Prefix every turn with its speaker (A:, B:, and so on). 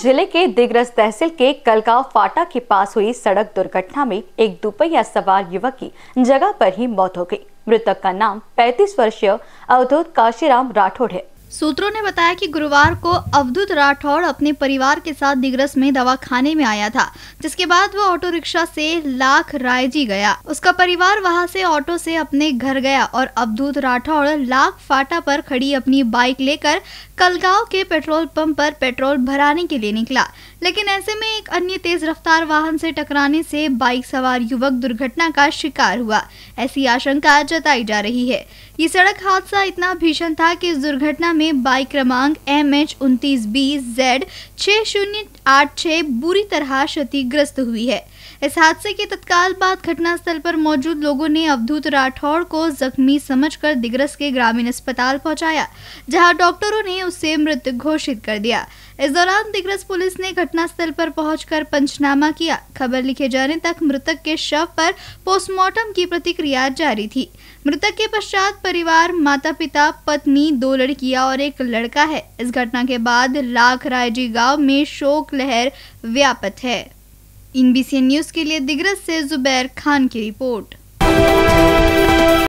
A: जिले के दिग्रस तहसील के कलगांव फाटा के पास हुई सड़क दुर्घटना में एक दुपहिया सवार युवक की जगह पर ही मौत हो गई मृतक का नाम 35 वर्षीय अवधूत काशीराम राठौड़ है सूत्रों ने बताया कि गुरुवार को अवधूत राठौड़ अपने परिवार
B: के साथ दिग्रस में दवा खाने में आया था जिसके बाद वो ऑटो रिक्शा से लाख रायजी गया उसका परिवार वहां से ऑटो से अपने घर गया और अवधूत राठौड़ लाख फाटा पर खड़ी अपनी बाइक लेकर कलगांव के पेट्रोल पंप पर पेट्रोल भराने के लिए निकला लेकिन ऐसे में एक अन्य तेज रफ्तार वाहन से टकराने से बाइक सवार युवक दुर्घटना का शिकार हुआ ऐसी आशंका जताई जा रही है ये सड़क हादसा इतना भीषण था कि इस दुर्घटना में बाइक क्रमांक एम एच उनतीस बी जेड छः शून्य आठ छः बुरी तरह क्षतिग्रस्त हुई है इस हादसे के तत्काल बाद घटनास्थल पर मौजूद लोगों ने अवधूत राठौड़ को जख्मी समझकर दिग्रस के ग्रामीण अस्पताल पहुंचाया जहां डॉक्टरों ने उसे मृत घोषित कर दिया इस दौरान दिग्रस पुलिस ने घटना स्थल पर पहुंचकर पंचनामा किया खबर लिखे जाने तक मृतक के शव पर पोस्टमार्टम की प्रतिक्रिया जारी थी मृतक के पश्चात परिवार माता पिता पत्नी दो लड़कियां और एक लड़का है इस घटना के बाद रायजी गांव में शोक लहर व्यापक है इन बीसीएन न्यूज के लिए दिग्रस से जुबैर खान की रिपोर्ट